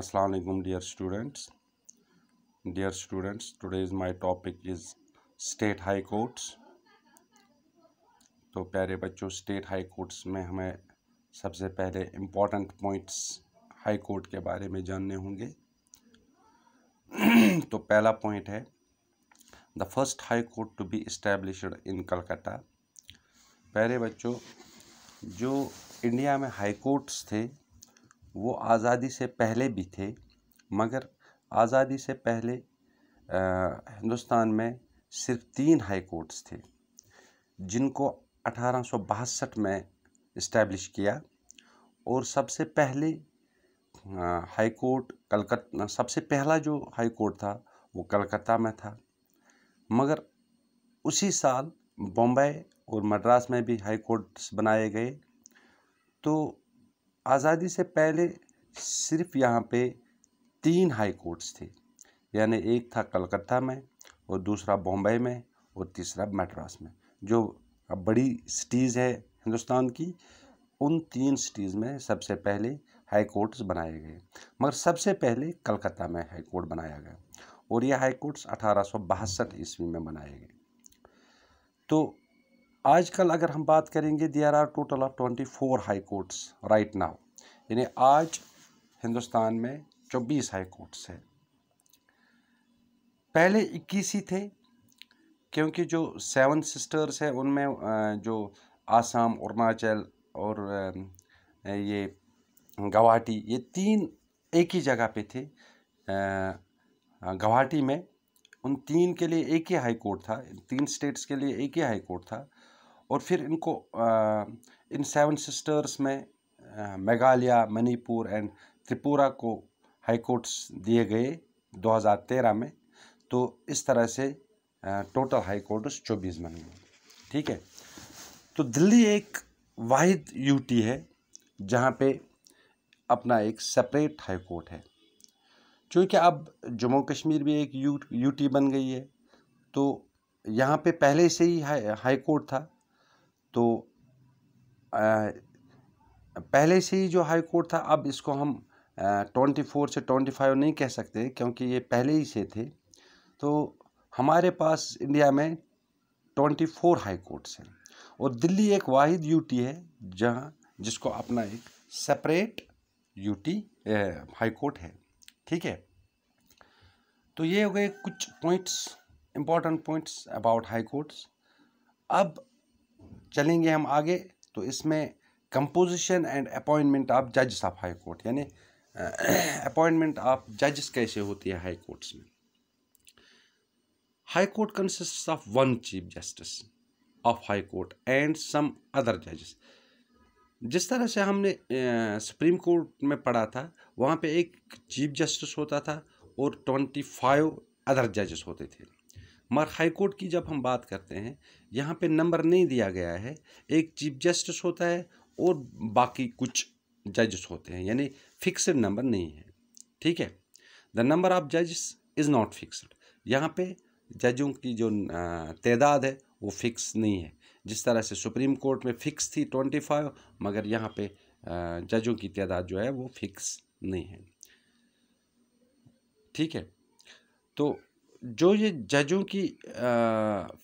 अस्सलाम वालेकुम dear students dear students today's my topic is state high courts तो प्यारे बच्चों state high courts में हमें सबसे पहले important points high court के बारे में जानने होंगे तो पहला point है the first high court to be established in Calcutta प्यारे बच्चों जो इंडिया में हाई कोर्ट्स थे वो आज़ादी से पहले भी थे मगर आज़ादी से पहले हिंदुस्तान में सिर्फ तीन हाई कोर्ट्स थे जिनको अठारह में इस्टेब्लिश किया और सबसे पहले हाई कोर्ट कलकत्ता सबसे पहला जो हाई कोर्ट था वो कलकत्ता में था मगर उसी साल बॉम्बे और मद्रास में भी हाई कोर्ट्स बनाए गए तो आज़ादी से पहले सिर्फ यहाँ पे तीन हाई कोर्ट्स थे यानी एक था कलकत्ता में और दूसरा बॉम्बे में और तीसरा मद्रास में जो बड़ी सिटीज़ है हिंदुस्तान की उन तीन सिटीज़ में सबसे पहले हाई कोर्ट्स बनाए गए मगर सबसे पहले कलकत्ता में हाई कोर्ट बनाया गया और यह हाई कोर्ट्स अठारह ईस्वी में बनाए गए तो आजकल अगर हम बात करेंगे there are total of twenty four high courts right now यानी आज हिंदुस्तान में चौबीस हाई कोर्ट्स हैं पहले इक्कीस ही थे क्योंकि जो सेवन सिस्टर्स हैं उनमें जो आसाम अरुणाचल और ये गवाहाटी ये तीन एक ही जगह पे थे गवाहाटी में उन तीन के लिए एक ही हाई कोर्ट था तीन स्टेट्स के लिए एक ही हाई कोर्ट था और फिर इनको आ, इन सेवन सिस्टर्स में मेघालिया मणिपुर एंड त्रिपुरा को हाई कोर्ट्स दिए गए 2013 में तो इस तरह से आ, टोटल हाई कोर्ट्स चौबीस बन गए ठीक है तो दिल्ली एक वाहिद यूटी है जहाँ पे अपना एक सेपरेट हाई कोर्ट है क्योंकि अब जम्मू कश्मीर भी एक यू यूटी बन गई है तो यहाँ पे पहले से ही हाई हाई कोर्ट था तो आ, पहले से ही जो हाई कोर्ट था अब इसको हम ट्वेंटी फोर से ट्वेंटी फाइव नहीं कह सकते क्योंकि ये पहले ही से थे तो हमारे पास इंडिया में ट्वेंटी फोर हाई कोर्ट्स हैं और दिल्ली एक वाहिद यूटी है जहाँ जिसको अपना एक सेपरेट यूटी हाई कोर्ट है ठीक है तो ये हो गए कुछ points important points about high courts अब चलेंगे हम आगे तो इसमें कंपोजिशन एंड अपॉइंटमेंट ऑफ जजेस ऑफ हाई कोर्ट यानी अपॉइंटमेंट ऑफ जजेस कैसे होती है हाई कोर्ट्स में high court consist of one chief justice of high court and some other जजेस जिस तरह से हमने सुप्रीम कोर्ट में पढ़ा था वहाँ पे एक चीफ जस्टिस होता था और ट्वेंटी फाइव अदर जजेस होते थे मगर हाईकोर्ट की जब हम बात करते हैं यहाँ पे नंबर नहीं दिया गया है एक चीफ जस्टिस होता है और बाकी कुछ जजेस होते हैं यानी फिक्सड नंबर नहीं है ठीक है द नंबर ऑफ जजेस इज़ नॉट फिक्सड यहाँ पे जजों की जो तदाद है वो फिक्स नहीं है जिस तरह से सुप्रीम कोर्ट में फ़िक्स थी ट्वेंटी फाइव मगर यहाँ पे जजों की तदाद जो है वो फिक्स नहीं है ठीक है तो जो ये जजों की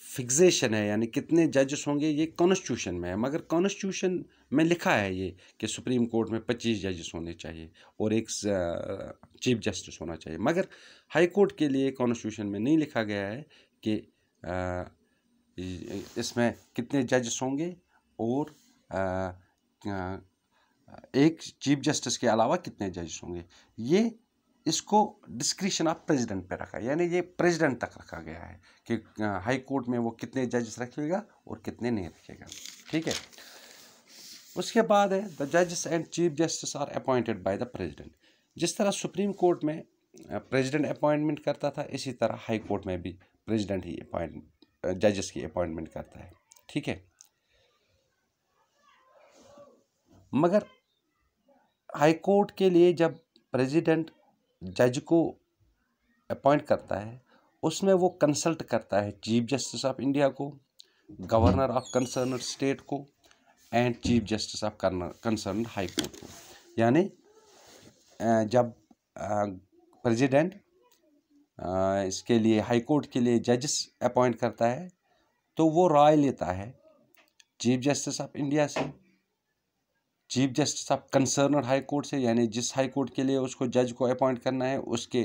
फिक्सेशन है यानी कितने जजस होंगे ये कॉन्स्टिट्यूशन में है मगर कॉन्स्टिट्यूशन में लिखा है ये कि सुप्रीम कोर्ट में पच्चीस जजेस होने चाहिए और एक चीफ जस्टिस होना चाहिए मगर हाई कोर्ट के लिए कॉन्स्टिट्यूशन में नहीं लिखा गया है कि इसमें कितने जजेस होंगे और आ, एक चीफ जस्टिस के अलावा कितने जजेस होंगे ये इसको डिस्क्रिप्शन ऑफ प्रेसिडेंट पे रखा यानी ये प्रेसिडेंट तक रखा गया है कि हाई कोर्ट में वो कितने जजेस रखेगा और कितने नहीं रखेगा ठीक है उसके बाद है द जजेस and chief justice are appointed by the president जिस तरह सुप्रीम कोर्ट में प्रेसिडेंट अपॉइंटमेंट करता था इसी तरह हाई कोर्ट में भी प्रेजिडेंट ही अपॉइंट जजेस की अपॉइंटमेंट करता है ठीक है मगर हाई कोर्ट के लिए जब प्रेसिडेंट जज को अपॉइंट करता है उसमें वो कंसल्ट करता है चीफ जस्टिस ऑफ इंडिया को गवर्नर ऑफ कंसर्न स्टेट को and chief justice of concern high court को यानी जब प्रेसिडेंट इसके लिए हाई कोर्ट के लिए जजेस अपॉइंट करता है तो वो राय लेता है चीफ जस्टिस ऑफ इंडिया से chief justice of concern high court से यानी जिस हाई कोर्ट के लिए उसको जज को अपॉइंट करना है उसके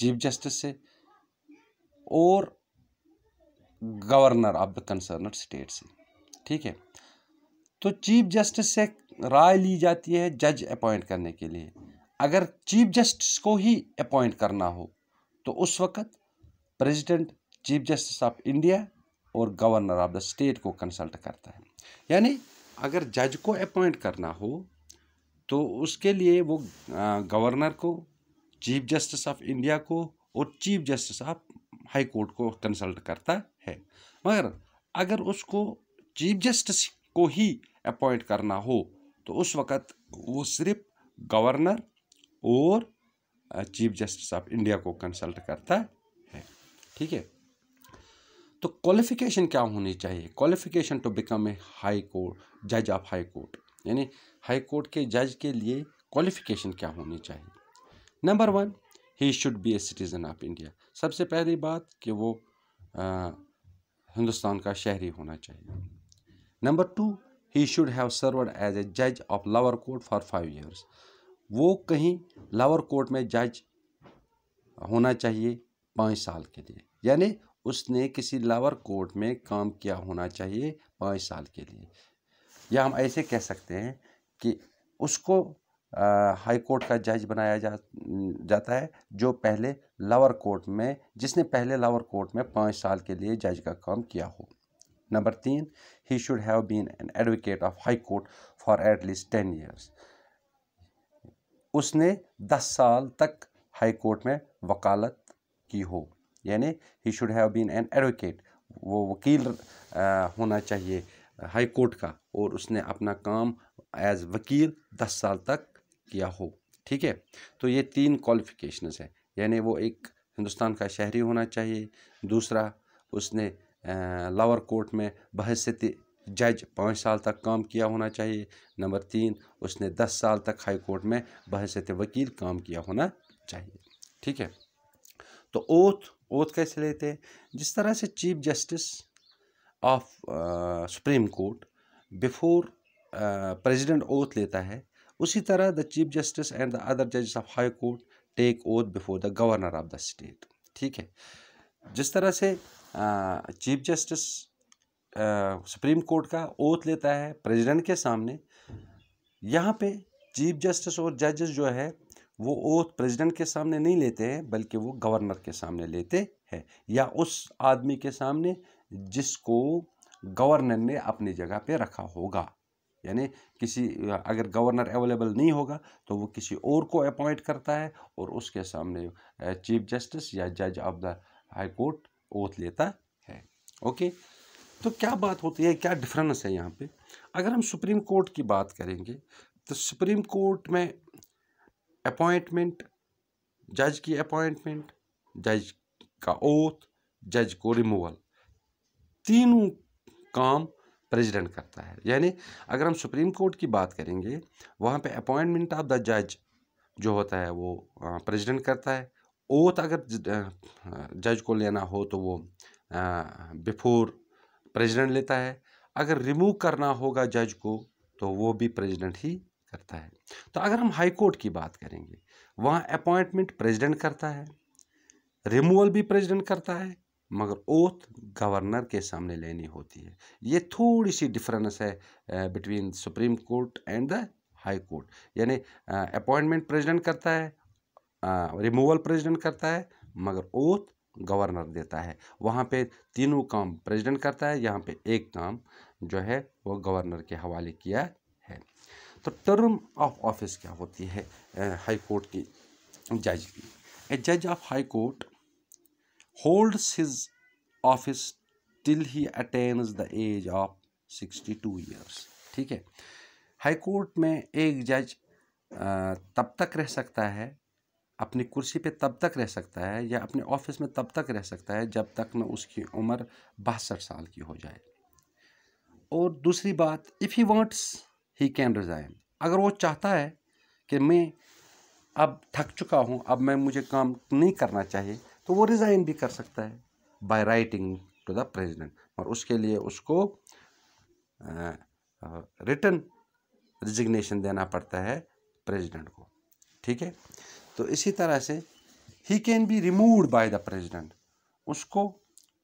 चीफ जस्टिस से और governor of the concern state से ठीक है तो चीफ जस्टिस से राय ली जाती है जज अपॉइंट करने के लिए अगर चीफ जस्टिस को ही अपॉइंट करना हो तो उस वक्त president chief justice of India और गवर्नर ऑफ द स्टेट को कंसल्ट करता है यानी अगर जज को अपॉइंट करना हो तो उसके लिए वो गवर्नर को चीफ जस्टिस ऑफ इंडिया को और chief justice of high court को कंसल्ट करता है मगर अगर उसको चीफ जस्टिस को ही अपॉइंट करना हो तो उस वक़्त वो सिर्फ गवर्नर और चीफ जस्टिस ऑफ इंडिया को कंसल्ट करता है ठीक है तो क्वालिफिकेशन क्या होनी चाहिए qualification to become a high court जज ऑफ हाई कोर्ट यानी हाई कोर्ट के जज के लिए क्वालिफिकेशन क्या होनी चाहिए number one he should be a citizen of India सबसे पहली बात कि वो आ, हिंदुस्तान का शहरी होना चाहिए number two he should have served as a जज of lower court for five years वो कहीं लावर कोर्ट में जज होना चाहिए पाँच साल के लिए यानी उसने किसी लावर कोर्ट में काम किया होना चाहिए पाँच साल के लिए या हम ऐसे कह सकते हैं कि उसको आ, हाई कोर्ट का जज बनाया जा जाता है जो पहले लावर कोर्ट में जिसने पहले लावर कोर्ट में पाँच साल के लिए जज का काम किया हो नंबर तीन he should have been an advocate of high court for at least ten years उसने दस साल तक हाई कोर्ट में वकालत की हो यानी he should have been an advocate वो वकील होना चाहिए हाई कोर्ट का और उसने अपना काम एज वकील दस साल तक किया हो ठीक है तो ये तीन क्वालिफिकेशन है यानी वो एक हिंदुस्तान का शहरी होना चाहिए दूसरा उसने लावर कोर्ट में बहसीत जज पाँच साल तक काम किया होना चाहिए नंबर तीन उसने दस साल तक हाई कोर्ट में बहसत वकील काम किया होना चाहिए ठीक है तो ओथ ओथ तो कैसे लेते हैं जिस तरह से chief justice of supreme court before president oath लेता है उसी तरह the chief justice and the other जजेस of high court take oath before the governor of the state ठीक है जिस तरह से चीफ जस्टिस सुप्रीम कोर्ट का ओथ लेता है प्रेसिडेंट के सामने यहाँ पे चीफ जस्टिस और जजेस जो है वो ओथ प्रेसिडेंट के सामने नहीं लेते हैं बल्कि वो गवर्नर के सामने लेते हैं या उस आदमी के सामने जिसको गवर्नर ने अपनी जगह पे रखा होगा यानी किसी अगर गवर्नर अवेलेबल नहीं होगा तो वो किसी और को अपॉइंट करता है और उसके सामने चीफ जस्टिस या जज of the high court oath लेता है ओके तो क्या बात होती है क्या डिफरेंस है यहाँ पे अगर हम सुप्रीम कोर्ट की बात करेंगे तो सुप्रीम कोर्ट में अपॉइंटमेंट जज की अपॉइंटमेंट जज का ओथ जज को रिमूवल तीनों काम प्रेसिडेंट करता है यानी अगर हम सुप्रीम कोर्ट की बात करेंगे वहाँ पे अपॉइंटमेंट ऑफ द जज जो होता है वो प्रेसिडेंट करता है ओथ अगर जज को लेना हो तो वो बिफोर प्रेसिडेंट लेता है अगर रिमूव करना होगा जज को तो वो भी प्रेसिडेंट ही करता है तो अगर हम हाई कोर्ट की बात करेंगे वहाँ अपॉइंटमेंट प्रेसिडेंट करता है रिमूवल भी प्रेसिडेंट करता है मगर ओथ गवर्नर के सामने लेनी होती है ये थोड़ी सी डिफरेंस है between supreme court and the high court यानी अपॉइंटमेंट प्रेसिडेंट करता है रिमूवल प्रेसिडेंट करता है मगर ओथ गवर्नर देता है वहाँ पे तीनों काम प्रेसिडेंट करता है यहाँ पे एक काम जो है वो गवर्नर के हवाले किया है तो टर्म ऑफ ऑफिस क्या होती है हाई कोर्ट की जज की ए जज of high court holds his office till he attains the age of sixty two years ठीक है हाई कोर्ट में एक जज तब तक रह सकता है अपनी कुर्सी पे तब तक रह सकता है या अपने ऑफिस में तब तक रह सकता है जब तक न उसकी उम्र बासठ साल की हो जाए और दूसरी बात if he wants he can resign अगर वो चाहता है कि मैं अब थक चुका हूँ अब मैं मुझे काम नहीं करना चाहिए तो वो रिज़ाइन भी कर सकता है by writing to the president और उसके लिए उसको रिटर्न रिजिग्नेशन देना पड़ता है प्रेसिडेंट को ठीक है तो इसी तरह से he can be removed by the president उसको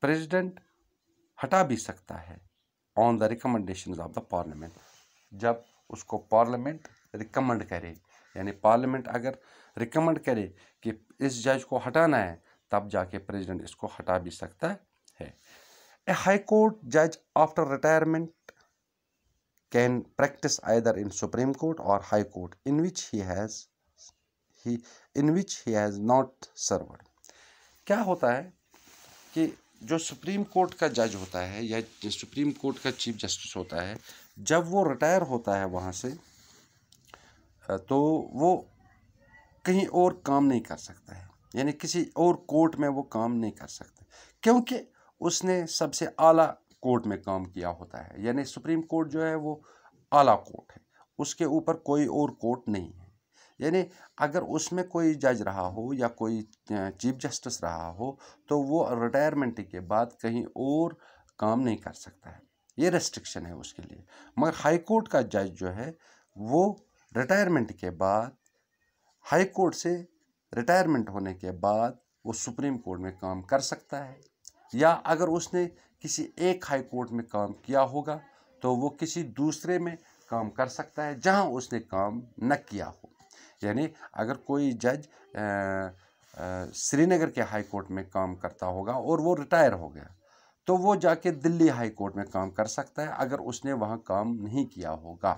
प्रेसिडेंट हटा भी सकता है on the recommendation of the parliament जब उसको पार्लियामेंट रिकमेंड करे यानी पार्लियामेंट अगर रिकमेंड करे कि इस जज को हटाना है तब जाके प्रेसिडेंट इसको हटा भी सकता है ए हाई कोर्ट जज after retirement can practice either in supreme court और high court in which he has he in which he has not served क्या होता है कि जो सुप्रीम कोर्ट का जज होता है या सुप्रीम कोर्ट का चीफ जस्टिस होता है जब वो रिटायर होता है वहाँ से तो वो कहीं और काम नहीं कर सकता है यानी किसी और कोर्ट में वो काम नहीं कर सकता क्योंकि उसने सबसे आला कोर्ट में काम किया होता है यानी सुप्रीम कोर्ट जो है वो आला कोर्ट है उसके ऊपर कोई और कोर्ट नहीं है यानी अगर उसमें कोई जज रहा हो या कोई चीफ जस्टिस रहा हो तो वो रिटायरमेंट के बाद कहीं और काम नहीं कर सकता है ये रेस्ट्रिक्शन है उसके लिए मगर हाई कोर्ट का जज जो है वो रिटायरमेंट के बाद हाई कोर्ट से रिटायरमेंट होने के बाद वो सुप्रीम कोर्ट में काम कर सकता है या अगर उसने किसी एक हाई कोर्ट में काम किया होगा तो वो किसी दूसरे में काम कर सकता है जहां उसने काम न किया हो यानी अगर कोई जज श्रीनगर के हाई कोर्ट में काम करता होगा और वो रिटायर हो गया तो वो जाके दिल्ली हाई कोर्ट में काम कर सकता है अगर उसने वहाँ काम नहीं किया होगा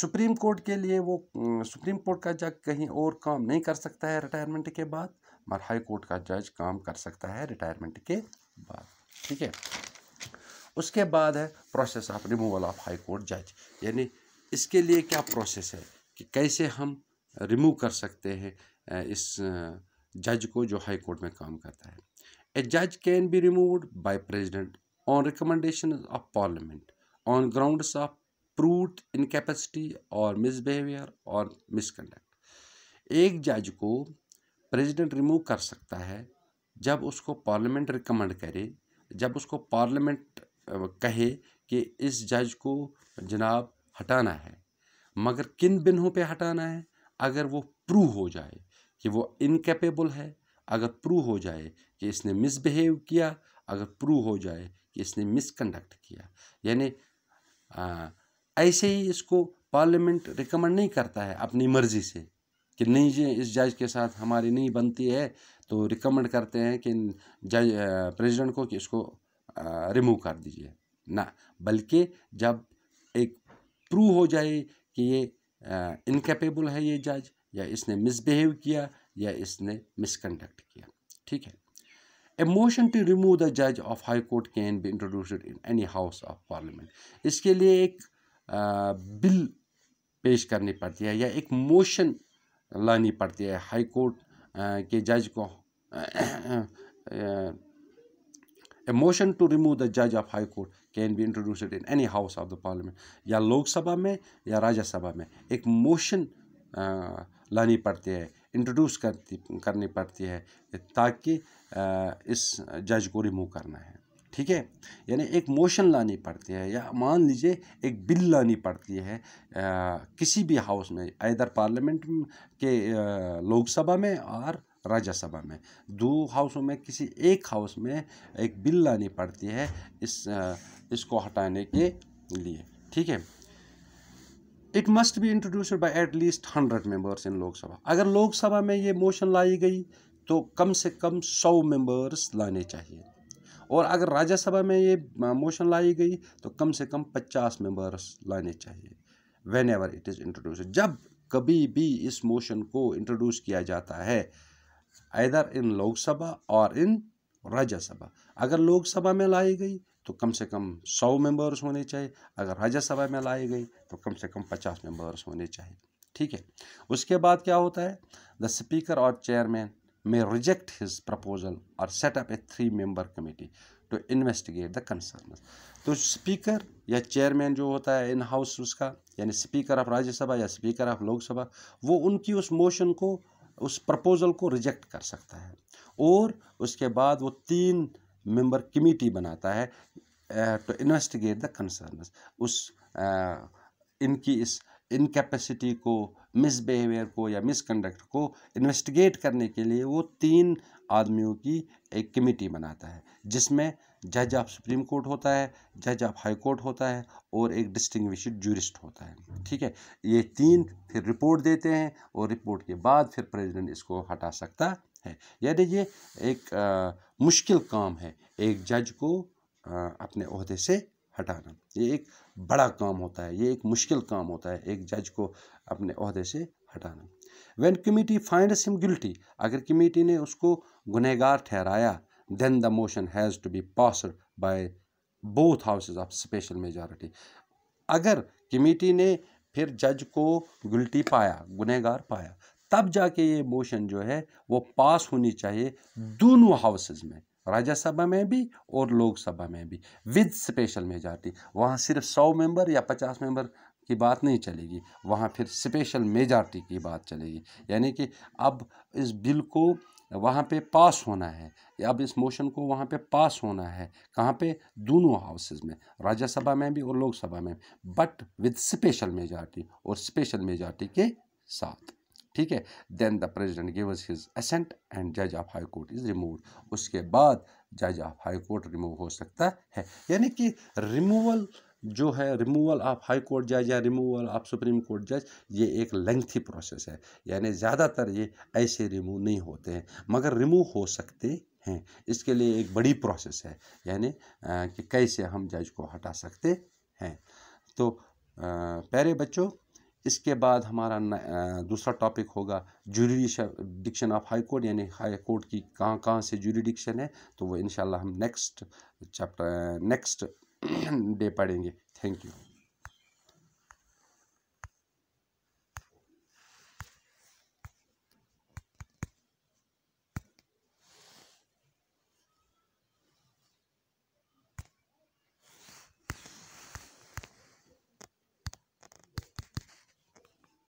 सुप्रीम कोर्ट के लिए वो सुप्रीम कोर्ट का जज कहीं और काम नहीं कर सकता है रिटायरमेंट के बाद मगर हाई कोर्ट का जज काम कर सकता है रिटायरमेंट के बाद ठीक है उसके बाद है process of removal of high court जज यानी इसके लिए क्या प्रोसेस है कि कैसे हम रिमूव कर सकते हैं इस जज को जो हाई कोर्ट में काम करता है A judge can be removed by president on recommendation of parliament on grounds of proved incapacity or misbehavior or misconduct एक जज को प्रेसिडेंट रिमूव कर सकता है जब उसको पार्लियामेंट रिकमेंड करे जब उसको parliament kahe ki is judge ko janab hatana hai magar kin बिनों pe hatana hai agar wo prove ho jaye ki wo incapable hai अगर प्रूव हो जाए कि इसने मिसबिहेव किया अगर प्रूव हो जाए कि इसने मिसकंडक्ट किया यानी ऐसे ही इसको पार्लियामेंट रिकमेंड नहीं करता है अपनी मर्ज़ी से कि नहीं जी इस जज के साथ हमारी नहीं बनती है तो रिकमेंड करते हैं कि जज प्रेसिडेंट को कि इसको रिमूव कर दीजिए ना बल्कि जब एक प्रूव हो जाए कि ये इनकेपेबल है ये जज या इसने मिसबिहेव किया या इसने मिसकंडक्ट किया ठीक है a motion to remove the जज of high court can be introduced in any house of parliament इसके लिए एक बिल पेश करनी पड़ती है या एक मोशन लानी पड़ती है हाई कोर्ट के जज को a motion to remove the जज of high court can be introduced in any house of the parliament या लोकसभा में या राज्यसभा में एक मोशन लानी पड़ती है इंट्रोड्यूस करती करनी पड़ती है ताकि इस जज को रिमूव करना है ठीक है यानी एक मोशन लानी पड़ती है या मान लीजिए एक बिल लानी पड़ती है आ, किसी भी हाउस में इधर पार्लियामेंट के लोकसभा में और राज्यसभा में दो हाउसों में किसी एक हाउस में एक बिल लानी पड़ती है इस आ, इसको हटाने के लिए ठीक है it must be introduced by at least hundred members in Lok Sabha अगर लोकसभा में ये मोशन लाई गई तो कम से कम सौ मेंबर्स लाने चाहिए और अगर राज्यसभा में ये मोशन लाई गई तो कम से कम पचास मेंबर्स लाने चाहिए whenever it is introduce जब कभी भी इस मोशन को इंट्रोड्यूस किया जाता है इधर इन लोकसभा और इन राज्यसभा अगर लोकसभा में लाई गई तो कम से कम सौ मेंबर्स होने चाहिए अगर राज्यसभा में लाई गई तो कम से कम पचास मेंबर्स होने चाहिए ठीक है उसके बाद क्या होता है द स्पीकर और chairman may reject his proposal और set up a three member committee to investigate the concern तो स्पीकर या चेयरमैन जो होता है इन हाउस उसका यानी स्पीकर ऑफ राज्यसभा या स्पीकर ऑफ लोकसभा वो उनकी उस मोशन को उस प्रपोजल को रिजेक्ट कर सकता है और उसके बाद वो तीन मेंबर कमेटी बनाता है टू इन्वेस्टिगेट द कंसर्न उस uh, इनकी इस इनकेपेसिटी को मिसबिहेवियर को या मिसकंडक्ट को इन्वेस्टिगेट करने के लिए वो तीन आदमियों की एक कमेटी बनाता है जिसमें जज ऑफ सुप्रीम कोर्ट होता है जज ऑफ हाई कोर्ट होता है और एक डिस्टिंग्विश जूरिस्ट होता है ठीक है ये तीन फिर रिपोर्ट देते हैं और रिपोर्ट के बाद फिर प्रेसिडेंट इसको हटा सकता है यानी ये एक uh, मुश्किल काम है एक जज को अपने अहदे से हटाना ये एक बड़ा काम होता है ये एक मुश्किल काम होता है एक जज को अपने अहदे से हटाना when committee finds him guilty अगर कमेटी ने उसको गुनहगार ठहराया then the motion has to be passed by both houses of special majority अगर कमेटी ने फिर जज को गिल्टी पाया गुनहगार पाया तब जाके ये मोशन जो है वो पास होनी चाहिए हम्म। दोनों हाउसेज में राज्यसभा में भी और लोकसभा में भी विद स्पेशल मेजॉरिटी वहाँ सिर्फ सौ मेंबर या पचास मेंबर की बात नहीं चलेगी वहाँ फिर स्पेशल मेजॉरिटी की बात चलेगी यानी कि अब इस बिल को वहाँ पे पास होना है अब इस मोशन को वहाँ पे पास होना है कहाँ पे दोनों हाउसेज में राज्यसभा में भी और लोकसभा में बट विद स्पेशल मेजॉरिटी और स्पेशल मेजॉरिटी के साथ ठीक है then the president gives his assent and जज of high court is remove उसके बाद जज ऑफ हाई कोर्ट रिमूव हो सकता है यानी कि रिमूवल जो है रिमूवल ऑफ हाई कोर्ट जज या रिमूवल ऑफ सुप्रीम कोर्ट जज ये एक लेंथी प्रोसेस है यानी ज़्यादातर ये ऐसे रिमूव नहीं होते हैं मगर रिमूव हो सकते हैं इसके लिए एक बड़ी प्रोसेस है यानी कि कैसे हम जज को हटा सकते हैं तो प्यारे बच्चों इसके बाद हमारा दूसरा टॉपिक होगा डिक्शन ऑफ हाई कोर्ट यानी हाई कोर्ट की कहाँ कहाँ से डिक्शन है तो वो इन हम नेक्स्ट चैप्टर नेक्स्ट डे पढ़ेंगे थैंक यू